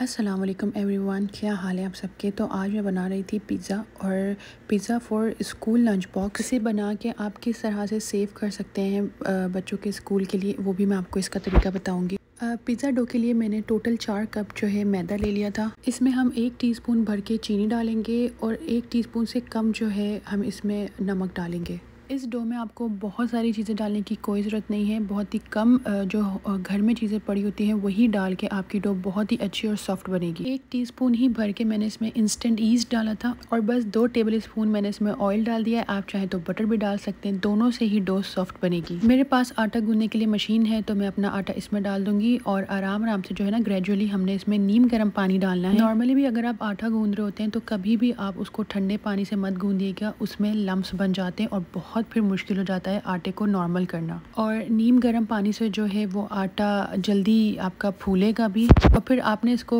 Aslam every one क्या हाल है आप सबके तो आज मैं बना रही थी पिज़्ज़ा और pizza for school lunch box इसे बना के आप किस तरह से सेव कर सकते हैं बच्चों के स्कूल के लिए वो भी मैं आपको इसका तरीका बताऊंगी पिज़्ज़ा डो के लिए मैंने टोटल चार कप जो है मैदा ले लिया था इसमें हम एक टीस्पून भर के चीनी डालेंगे और एक टीस्पून से कम जो है हम इसमें नमक डालेंगे इस डो में आपको बहुत सारी चीज़ें डालने की कोई ज़रूरत नहीं है बहुत ही कम जो घर में चीज़ें पड़ी होती हैं वही डाल के आपकी डो बहुत ही अच्छी और सॉफ्ट बनेगी एक टीस्पून ही भर के मैंने इसमें इंस्टेंट ईस्ट डाला था और बस दो टेबल स्पून मैंने इसमें ऑयल डाल दिया है आप चाहे तो बटर भी डाल सकते हैं दोनों से ही डो सॉफ्ट बनेगी मेरे पास आटा गूंदने के लिए मशीन है तो मैं अपना आटा इसमें डाल दूंगी और आराम आराम से जो है ना ग्रेजुअली हमने इसमें नीम गर्म पानी डालना है नॉर्मली भी अगर आप आटा गूंद रहे होते हैं तो कभी भी आप उसको ठंडे पानी से मत गूंदिएगा उसमें लम्ब बन जाते हैं और बहुत बहुत फिर मुश्किल हो जाता है आटे को नॉर्मल करना और नीम गर्म पानी से जो है वो आटा जल्दी आपका फूलेगा भी और फिर आपने इसको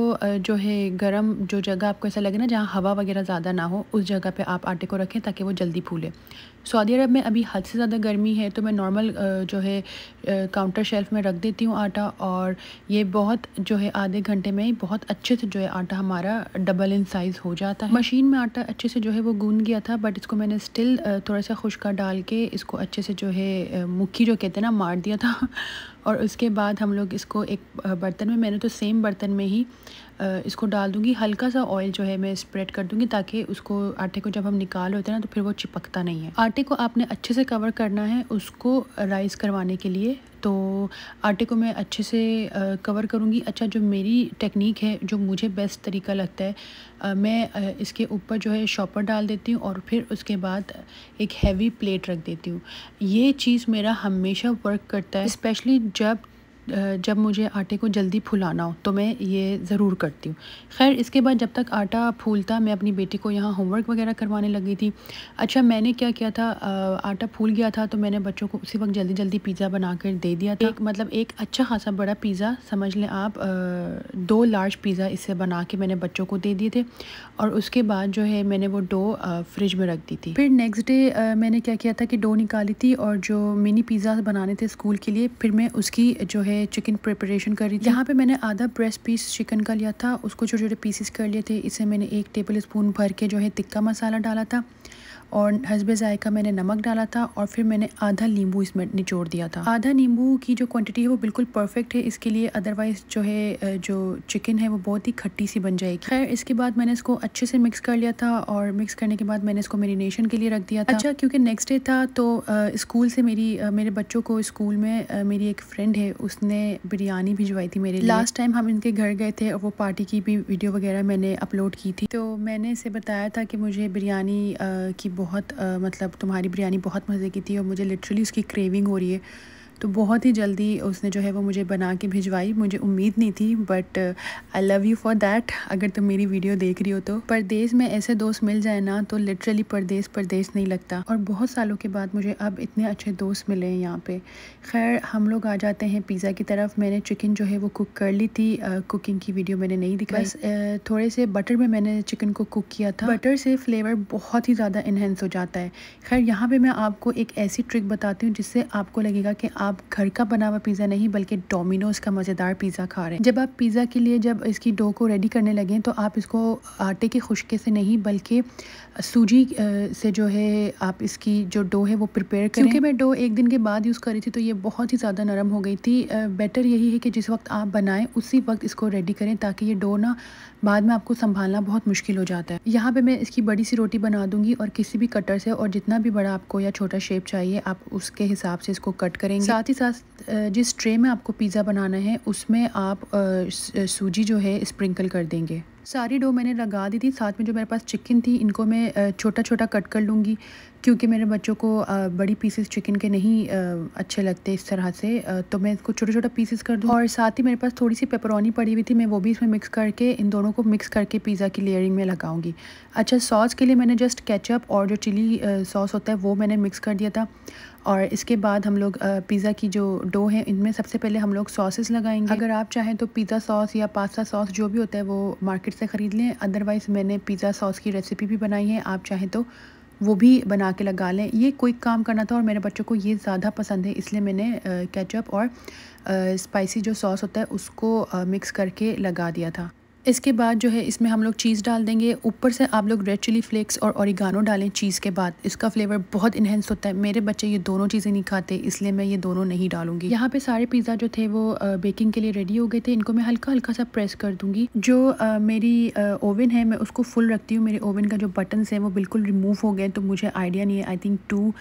जो है गर्म जो जगह आपको ऐसा लगे ना जहाँ हवा वगैरह ज़्यादा ना हो उस जगह पर आप आटे को रखें ताकि वो जल्दी फूले सऊदी अरब में अभी हद से ज़्यादा गर्मी है तो मैं नॉर्मल जो है काउंटर शेल्फ़ में रख देती हूँ आटा और ये बहुत जो है आधे घंटे में बहुत अच्छे से जो है आटा हमारा डबल इन साइज़ हो जाता है मशीन में आटा अच्छे से जो है वो गूंद गया था बट इसको मैंने स्टिल थोड़ा सा खुशका डाल डाल के इसको अच्छे से जो है मुक्की जो कहते हैं ना मार दिया था और उसके बाद हम लोग इसको एक बर्तन में मैंने तो सेम बर्तन में ही इसको डाल दूँगी हल्का सा ऑयल जो है मैं स्प्रेड कर दूँगी ताकि उसको आटे को जब हम निकाल होते हैं ना तो फिर वो चिपकता नहीं है आटे को आपने अच्छे से कवर करना है उसको राइस करवाने के लिए तो आटे को मैं अच्छे से कवर करूँगी अच्छा जो मेरी टेक्निक है जो मुझे बेस्ट तरीका लगता है आ, मैं आ, इसके ऊपर जो है शॉपर डाल देती हूँ और फिर उसके बाद एक हैवी प्लेट रख देती हूँ ये चीज़ मेरा हमेशा वर्क करता है स्पेशली जब जब मुझे आटे को जल्दी फुलाना हो तो मैं ये ज़रूर करती हूँ खैर इसके बाद जब तक आटा फूलता मैं अपनी बेटी को यहाँ होमवर्क वगैरह करवाने लगी थी अच्छा मैंने क्या किया था आटा फूल गया था तो मैंने बच्चों को उसी वक्त जल्दी जल्दी पिज़्ज़ा बना कर दे दिया था एक मतलब एक अच्छा खासा बड़ा पिज़्ज़ा समझ लें आप दो लार्ज पिज़्ज़ा इससे बना के मैंने बच्चों को दे दिए थे और उसके बाद जो है मैंने वो डो फ्रिज में रख दी थी फिर नेक्स्ट डे मैंने क्या किया था कि डो निकाली थी और जो मिनी पिज़्ज़ा बनाने थे स्कूल के लिए फिर मैं उसकी जो है मैं चिकन प्रिपरेशन करी थी यहाँ पे मैंने आधा ब्रेस्ट पीस चिकन का लिया था उसको छोटे छोटे पीसेस कर लिए थे इसे मैंने एक टेबल स्पून भर के जो है तिक्का मसाला डाला था और हसब ज़ायका मैंने नमक डाला था और फिर मैंने आधा नींबू इसमें निचोड़ दिया था आधा नींबू की जो क्वांटिटी है वो बिल्कुल परफेक्ट है इसके लिए अदरवाइज़ जो है जो चिकन है वो बहुत ही खट्टी सी बन जाएगी खैर इसके बाद मैंने इसको अच्छे से मिक्स कर लिया था और मिक्स करने के बाद मैंने इसको मेरीनेशन के लिए रख दिया था अच्छा क्योंकि नेक्स्ट डे था तो स्कूल से मेरी मेरे बच्चों को स्कूल में मेरी एक फ्रेंड है उसने बिरयानी भिजवाई थी मेरे लास्ट टाइम हम इनके घर गए थे और वो पार्टी की भी वीडियो वगैरह मैंने अपलोड की थी तो मैंने इसे बताया था कि मुझे बिरयानी की बहुत आ, मतलब तुम्हारी बिरयानी बहुत मज़े की थी और मुझे लिटरली उसकी क्रेविंग हो रही है तो बहुत ही जल्दी उसने जो है वो मुझे बना के भिजवाई मुझे उम्मीद नहीं थी but I love you for that अगर तुम मेरी वीडियो देख रही हो तो परदेश में ऐसे दोस्त मिल जाए ना तो लिटरली परदेश परदेश नहीं लगता और बहुत सालों के बाद मुझे अब इतने अच्छे दोस्त मिले हैं यहाँ पर खैर हम लोग आ जाते हैं पिज़्ज़ा की तरफ मैंने चिकन जो है वो कुक कर ली थी कुकिंग की वीडियो मैंने नहीं दिखाई बस थोड़े से बटर में मैंने चिकन को कुक किया था बटर से फ्लेवर बहुत ही ज़्यादा इन्हेंस हो जाता है खैर यहाँ पर मैं आपको एक ऐसी ट्रिक बताती हूँ जिससे आपको लगेगा कि आप आप घर का बना हुआ पिज़्ज़ा नहीं बल्कि डोमिनोज़ का मज़ेदार पिज़्ज़ा खा रहे हैं जब आप पिज़्ज़ा के लिए जब इसकी डो को रेडी करने लगे तो आप इसको आटे के खुशके से नहीं बल्कि सूजी से जो है आप इसकी जो डो है वो प्रिपेयर करें क्योंकि मैं डो एक दिन के बाद यूज़ करी थी तो ये बहुत ही ज़्यादा नरम हो गई थी बेटर यही है कि जिस वक्त आप बनाएं उसी वक्त इसको रेडी करें ताकि ये डो ना बाद में आपको संभालना बहुत मुश्किल हो जाता है यहाँ पे मैं इसकी बड़ी सी रोटी बना दूँगी और किसी भी कटर से और जितना भी बड़ा आपको या छोटा शेप चाहिए आप उसके हिसाब से इसको कट करेंगे साथ ही साथ जिस ट्रे में आपको पिज़्ज़ा बनाना है उसमें आप सूजी जो है स्प्रिंकल कर देंगे सारी डो मैंने लगा दी थी साथ में जो मेरे पास चिकन थी इनको मैं छोटा छोटा कट कर लूँगी क्योंकि मेरे बच्चों को बड़ी पीसेस चिकन के नहीं अच्छे लगते इस तरह से तो मैं इसको छोटा छोटा पीसेस कर दूँ और साथ ही मेरे पास थोड़ी सी पेपरोनी पड़ी हुई थी मैं वो भी इसमें मिक्स करके इन दोनों को मिक्स करके पिज़्ज़ा की लेयरिंग में लगाऊंगी अच्छा सॉस के लिए मैंने जस्ट केचप और जो चिली सॉस होता है वो मैंने मिक्स कर दिया था और इसके बाद हम लोग पिज़्ज़ा की जो डो है इनमें सबसे पहले हम लोग सॉसेस लगाएंगे अगर आप चाहें तो पिज़्ज़ा सॉस या पास्ता सॉस जो भी होता है वो मार्केट से ख़रीद लें अदरवाइज़ मैंने पिज़्ज़ा सॉस की रेसिपी भी बनाई है आप चाहें तो वो भी बना के लगा लें ये क्विक काम करना था और मेरे बच्चों को ये ज़्यादा पसंद है इसलिए मैंने केचप और स्पाइसी जो सॉस होता है उसको मिक्स करके लगा दिया था इसके बाद जो है इसमें हम लोग चीज़ डाल देंगे ऊपर से आप लोग रेड चिली फ्लेक्स और औरिगानो डालें चीज़ के बाद इसका फ्लेवर बहुत इन्हेंस होता है मेरे बच्चे ये दोनों चीज़ें नहीं खाते इसलिए मैं ये दोनों नहीं डालूंगी यहाँ पे सारे पिज़्ज़ा जो थे वो बेकिंग के लिए रेडी हो गए थे इनको मैं हल्का हल्का सा प्रेस कर दूँगी जो आ, मेरी ओवन है मैं उसको फुल रखती हूँ मेरे ओवन का जो बटन्स है वो बिल्कुल रिमूव हो गए तो मुझे आइडिया नहीं है आई थिंक टू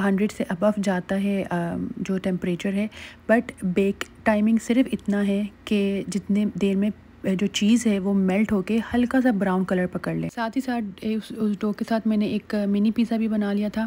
हंड्रेड से अबव जाता है जो टेम्परेचर है बट बेक टाइमिंग सिर्फ इतना है कि जितने देर में जो चीज़ है वो मेल्ट होके हल्का सा ब्राउन कलर पकड़ ले साथ ही साथ उस, उस डो के साथ मैंने एक मिनी पिज़्ज़ा भी बना लिया था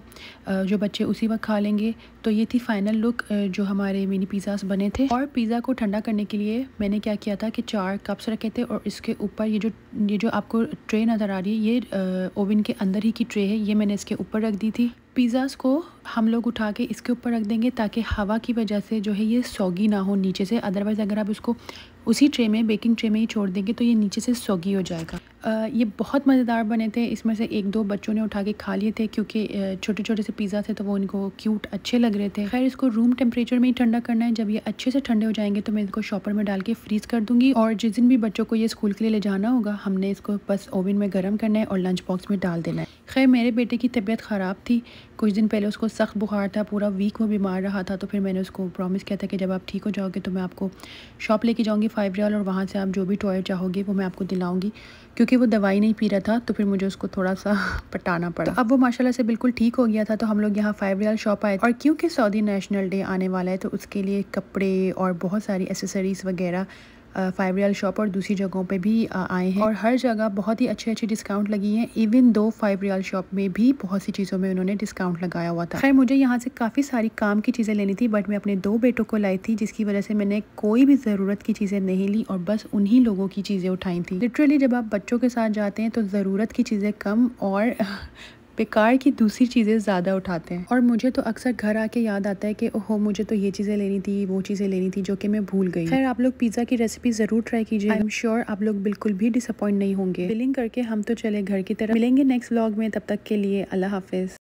जो बच्चे उसी वक्त खा लेंगे तो ये थी फाइनल लुक जो हमारे मिनी पिज़्ज़ास बने थे और पिज़्ज़ा को ठंडा करने के लिए मैंने क्या किया था कि चार कप्स रखे थे और इसके ऊपर ये जो ये जो आपको ट्रे नज़र आ रही है ये ओवन के अंदर ही की ट्रे है ये मैंने इसके ऊपर रख दी थी पिज़्ज़ास को हम लोग उठा के इसके ऊपर रख देंगे ताकि हवा की वजह से जो है ये सौगी ना हो नीचे से अदरवाइज़ अगर आप इसको उसी ट्रे में बेकिंग ट्रे में ही छोड़ देंगे तो ये नीचे से सोगी हो जाएगा ये बहुत मज़ेदार बने थे इसमें से एक दो बच्चों ने उठा के खा लिए थे क्योंकि छोटे छोटे से पिज़्ज़ा थे तो वो इनको क्यूट अच्छे लग रहे थे खैर इसको रूम टेम्परेचर में ही ठंडा करना है जब ये अच्छे से ठंडे हो जाएंगे तो मैं इनको शॉपर में डाल के फ्रीज़ कर दूँगी और जिस दिन भी बच्चों को ये स्कूल के लिए ले जाना होगा हमने इसको बस ओवन में गर्म करना है और लंच बॉक्स में डाल देना है खैर मेरे बेटे की तबीयत ख़राब थी कुछ दिन पहले उसको सख्त बुखार था पूरा वीक वो बीमार रहा था तो फिर मैंने उसको प्रॉमिस किया था कि जब आप ठीक हो जाओगे तो मैं आपको शॉप लेके जाऊँगी फाइव रियल और वहाँ से आप जो भी टॉय चाहोगे वो मैं आपको दिलाऊँगी क्योंकि क्योंकि वो दवाई नहीं पी रहा था तो फिर मुझे उसको थोड़ा सा पटाना पड़ा तो अब वो माशाल्लाह से बिल्कुल ठीक हो गया था तो हम लोग यहाँ फाइव रियल शॉप आए और क्योंकि सऊदी नेशनल डे आने वाला है तो उसके लिए कपड़े और बहुत सारी एसेसरीज़ वगैरह फाइव रियल शॉप और दूसरी जगहों पे भी आए हैं और हर जगह बहुत ही अच्छे अच्छे डिस्काउंट लगी हैं even though five real shop में भी बहुत सी चीज़ों में उन्होंने डिस्काउंट लगाया हुआ था खैर मुझे यहाँ से काफ़ी सारी काम की चीज़ें लेनी थी बट मैं अपने दो बेटों को लाई थी जिसकी वजह से मैंने कोई भी ज़रूरत की चीज़ें नहीं ली और बस उन्हीं लोगों की चीज़ें उठाई थी लिटरली जब आप बच्चों के साथ जाते हैं तो ज़रूरत की चीज़ें कम और बेकार की दूसरी चीज़ें ज़्यादा उठाते हैं और मुझे तो अक्सर घर आके याद आता है कि ओहो मुझे तो ये चीज़ें लेनी थी वो चीज़ें लेनी थी जो कि मैं भूल गई खैर आप लोग पिज़्ज़ा की रेसिपी ज़रूर ट्राई कीजिए आई एम श्योर आप लोग बिल्कुल भी डिसअपॉइंट नहीं होंगे बिलिंग करके हम तो चले घर की तरफ मिलेंगे नेक्स्ट ब्लॉग में तब तक के लिए अल्लाह हाफिज़